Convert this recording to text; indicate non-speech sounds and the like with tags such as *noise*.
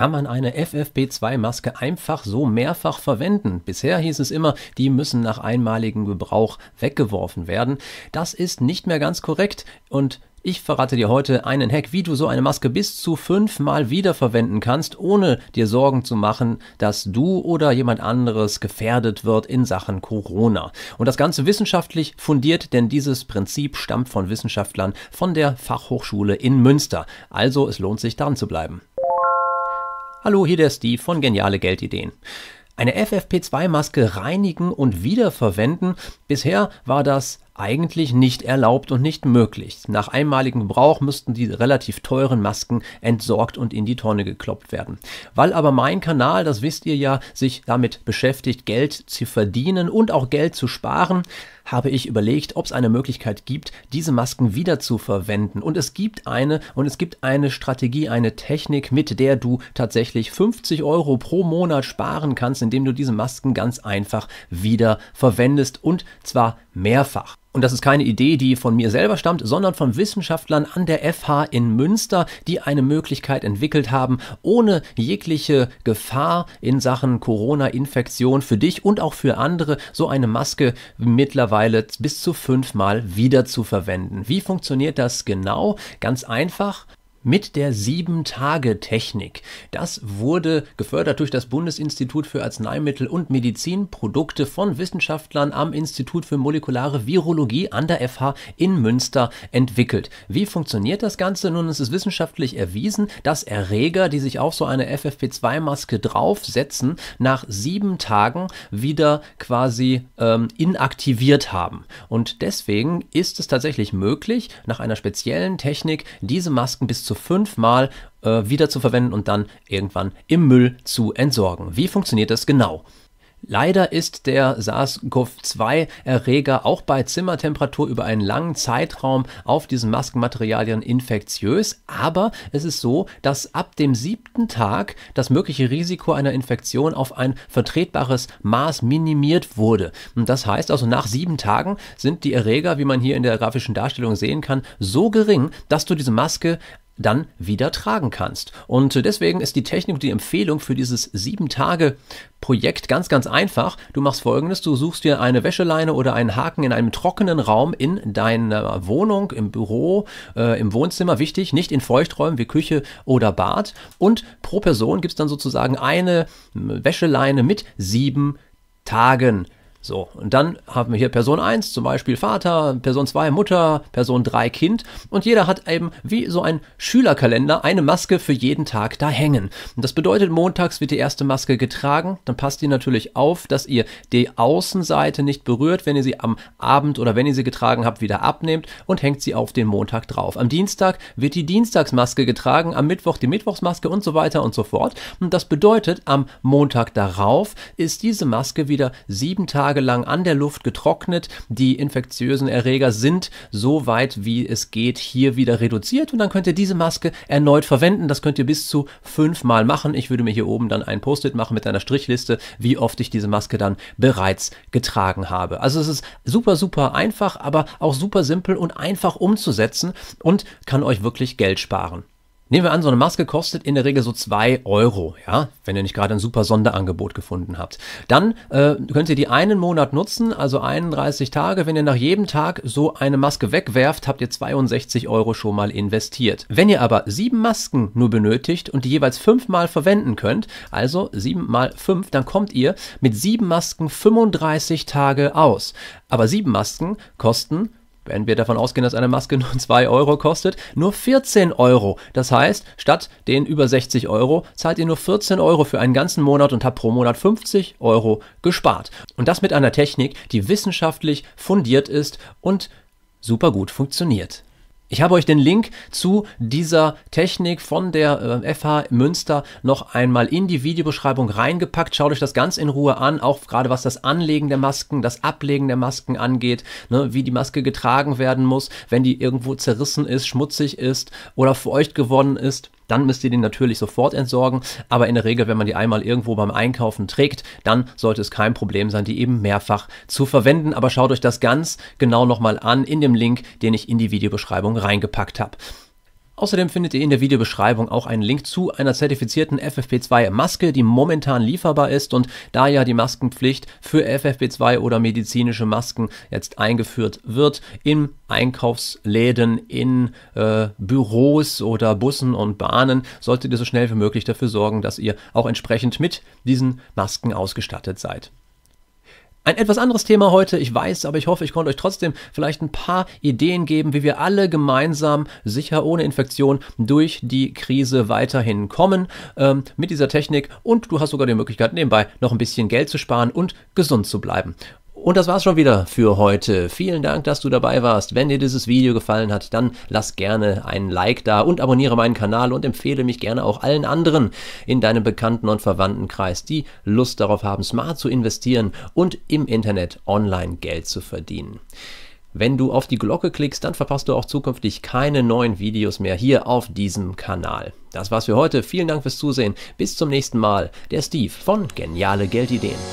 kann man eine FFP2-Maske einfach so mehrfach verwenden. Bisher hieß es immer, die müssen nach einmaligem Gebrauch weggeworfen werden. Das ist nicht mehr ganz korrekt und ich verrate dir heute einen Hack, wie du so eine Maske bis zu fünfmal wiederverwenden kannst, ohne dir Sorgen zu machen, dass du oder jemand anderes gefährdet wird in Sachen Corona. Und das Ganze wissenschaftlich fundiert, denn dieses Prinzip stammt von Wissenschaftlern von der Fachhochschule in Münster. Also es lohnt sich dran zu bleiben. Hallo, hier der Steve von Geniale Geldideen. Eine FFP2-Maske reinigen und wiederverwenden. Bisher war das eigentlich nicht erlaubt und nicht möglich. Nach einmaligem Gebrauch müssten die relativ teuren Masken entsorgt und in die Tonne gekloppt werden. Weil aber mein Kanal, das wisst ihr ja, sich damit beschäftigt, Geld zu verdienen und auch Geld zu sparen, habe ich überlegt, ob es eine Möglichkeit gibt, diese Masken wieder zu verwenden. Und es gibt eine und es gibt eine Strategie, eine Technik, mit der du tatsächlich 50 Euro pro Monat sparen kannst, indem du diese Masken ganz einfach wieder verwendest und zwar mehrfach. Und das ist keine Idee, die von mir selber stammt, sondern von Wissenschaftlern an der FH in Münster, die eine Möglichkeit entwickelt haben, ohne jegliche Gefahr in Sachen Corona-Infektion für dich und auch für andere, so eine Maske mittlerweile bis zu fünfmal wieder zu verwenden. Wie funktioniert das genau? Ganz einfach mit der Sieben-Tage-Technik. Das wurde gefördert durch das Bundesinstitut für Arzneimittel und Medizinprodukte von Wissenschaftlern am Institut für molekulare Virologie an der FH in Münster entwickelt. Wie funktioniert das Ganze? Nun, es ist wissenschaftlich erwiesen, dass Erreger, die sich auf so eine FFP2-Maske draufsetzen, nach sieben Tagen wieder quasi ähm, inaktiviert haben. Und deswegen ist es tatsächlich möglich, nach einer speziellen Technik diese Masken bis zu zu fünfmal äh, wiederzuverwenden und dann irgendwann im Müll zu entsorgen. Wie funktioniert das genau? Leider ist der SARS-CoV-2-Erreger auch bei Zimmertemperatur über einen langen Zeitraum auf diesen Maskenmaterialien infektiös, aber es ist so, dass ab dem siebten Tag das mögliche Risiko einer Infektion auf ein vertretbares Maß minimiert wurde. Und das heißt also, nach sieben Tagen sind die Erreger, wie man hier in der grafischen Darstellung sehen kann, so gering, dass du diese Maske dann wieder tragen kannst. Und äh, deswegen ist die Technik die Empfehlung für dieses sieben Tage Projekt ganz, ganz einfach. Du machst folgendes, du suchst dir eine Wäscheleine oder einen Haken in einem trockenen Raum in deiner Wohnung, im Büro, äh, im Wohnzimmer, wichtig, nicht in Feuchträumen wie Küche oder Bad. Und pro Person gibt es dann sozusagen eine ähm, Wäscheleine mit sieben Tagen. So, und dann haben wir hier Person 1, zum Beispiel Vater, Person 2 Mutter, Person 3 Kind und jeder hat eben wie so ein Schülerkalender eine Maske für jeden Tag da hängen. Und das bedeutet, montags wird die erste Maske getragen, dann passt ihr natürlich auf, dass ihr die Außenseite nicht berührt, wenn ihr sie am Abend oder wenn ihr sie getragen habt, wieder abnehmt und hängt sie auf den Montag drauf. Am Dienstag wird die Dienstagsmaske getragen, am Mittwoch die Mittwochsmaske und so weiter und so fort. Und das bedeutet, am Montag darauf ist diese Maske wieder sieben Tage Tage lang an der Luft getrocknet. Die infektiösen Erreger sind so weit wie es geht hier wieder reduziert und dann könnt ihr diese Maske erneut verwenden. Das könnt ihr bis zu fünfmal machen. Ich würde mir hier oben dann ein Post-it machen mit einer Strichliste, wie oft ich diese Maske dann bereits getragen habe. Also es ist super, super einfach, aber auch super simpel und einfach umzusetzen und kann euch wirklich Geld sparen. Nehmen wir an, so eine Maske kostet in der Regel so zwei Euro, ja, wenn ihr nicht gerade ein super Sonderangebot gefunden habt. Dann äh, könnt ihr die einen Monat nutzen, also 31 Tage. Wenn ihr nach jedem Tag so eine Maske wegwerft, habt ihr 62 Euro schon mal investiert. Wenn ihr aber sieben Masken nur benötigt und die jeweils fünfmal verwenden könnt, also sieben mal fünf, dann kommt ihr mit sieben Masken 35 Tage aus. Aber sieben Masken kosten wenn wir davon ausgehen, dass eine Maske nur 2 *laughs* Euro kostet, nur 14 Euro. Das heißt, statt den über 60 Euro zahlt ihr nur 14 Euro für einen ganzen Monat und habt pro Monat 50 Euro gespart. Und das mit einer Technik, die wissenschaftlich fundiert ist und super gut funktioniert. Ich habe euch den Link zu dieser Technik von der FH äh, Münster noch einmal in die Videobeschreibung reingepackt. Schaut euch das ganz in Ruhe an, auch gerade was das Anlegen der Masken, das Ablegen der Masken angeht, ne, wie die Maske getragen werden muss, wenn die irgendwo zerrissen ist, schmutzig ist oder feucht geworden ist dann müsst ihr den natürlich sofort entsorgen. Aber in der Regel, wenn man die einmal irgendwo beim Einkaufen trägt, dann sollte es kein Problem sein, die eben mehrfach zu verwenden. Aber schaut euch das ganz genau nochmal an in dem Link, den ich in die Videobeschreibung reingepackt habe. Außerdem findet ihr in der Videobeschreibung auch einen Link zu einer zertifizierten FFP2-Maske, die momentan lieferbar ist und da ja die Maskenpflicht für FFP2 oder medizinische Masken jetzt eingeführt wird in Einkaufsläden, in äh, Büros oder Bussen und Bahnen, solltet ihr so schnell wie möglich dafür sorgen, dass ihr auch entsprechend mit diesen Masken ausgestattet seid. Ein etwas anderes Thema heute, ich weiß, aber ich hoffe, ich konnte euch trotzdem vielleicht ein paar Ideen geben, wie wir alle gemeinsam sicher ohne Infektion durch die Krise weiterhin kommen ähm, mit dieser Technik und du hast sogar die Möglichkeit nebenbei noch ein bisschen Geld zu sparen und gesund zu bleiben. Und das war's schon wieder für heute. Vielen Dank, dass du dabei warst. Wenn dir dieses Video gefallen hat, dann lass gerne einen Like da und abonniere meinen Kanal und empfehle mich gerne auch allen anderen in deinem Bekannten- und Verwandtenkreis, die Lust darauf haben, smart zu investieren und im Internet online Geld zu verdienen. Wenn du auf die Glocke klickst, dann verpasst du auch zukünftig keine neuen Videos mehr hier auf diesem Kanal. Das war's für heute. Vielen Dank fürs Zusehen. Bis zum nächsten Mal. Der Steve von Geniale Geldideen.